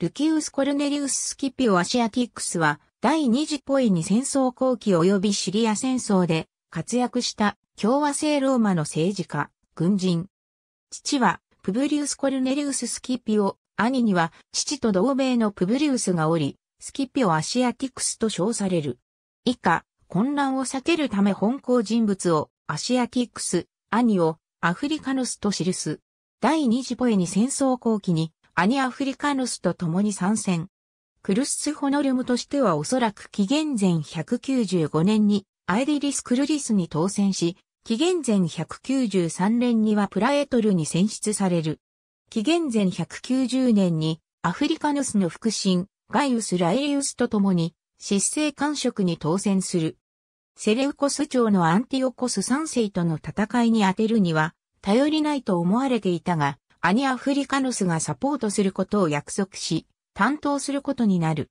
ルキウス・コルネリウス・スキピオ・アシアティックスは、第二次ポエニ戦争後期及びシリア戦争で活躍した共和制ローマの政治家、軍人。父はプブリウス・コルネリウス・スキピオ、兄には父と同盟のプブリウスがおり、スキピオ・アシアティクスと称される。以下、混乱を避けるため本校人物をアシアティクス、兄をアフリカノスと記す。第二次ポエニ戦争後期にアニ・アフリカヌスと共に参戦。クルッス・ホノルムとしてはおそらく紀元前195年にアイリリス・クルリスに当選し、紀元前193年にはプラエトルに選出される。紀元前190年にアフリカヌスの腹心、ガイウス・ラエリウスと共に失政官職に当選する。セレウコス朝のアンティオコス3世との戦いに当てるには頼りないと思われていたが、アニ・アフリカヌスがサポートすることを約束し、担当することになる。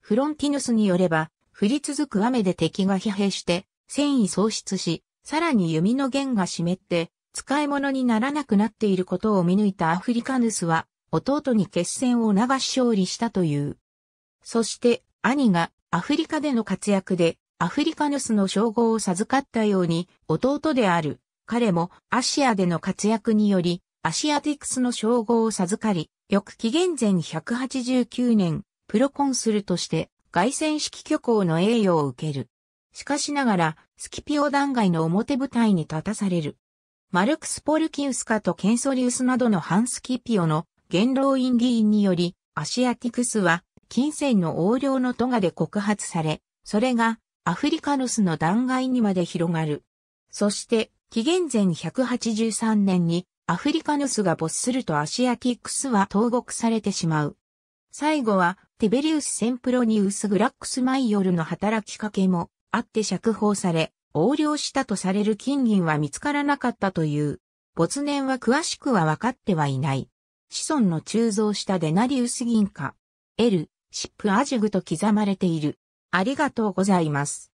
フロンティヌスによれば、降り続く雨で敵が疲弊して、戦意喪失し、さらに弓の弦が湿って、使い物にならなくなっていることを見抜いたアフリカヌスは、弟に決戦を流し勝利したという。そして、兄がアフリカでの活躍で、アフリカヌスの称号を授かったように、弟である、彼もアシアでの活躍により、アシアティクスの称号を授かり、翌紀元前189年、プロコンスルとして外戦式虚構の栄誉を受ける。しかしながら、スキピオ断崖の表舞台に立たされる。マルクス・ポルキウスカとケンソリウスなどの反スキピオの元老院議員により、アシアティクスは、金銭の横領のトガで告発され、それがアフリカノスの断崖にまで広がる。そして、紀元前183年にアフリカヌスが没するとアシアティックスは投獄されてしまう。最後は、ティベリウス・センプロニウス・グラックス・マイヨルの働きかけもあって釈放され、横領したとされる金銀は見つからなかったという。没年は詳しくは分かってはいない。子孫の鋳造したデナリウス銀貨、L、シップアジュグと刻まれている。ありがとうございます。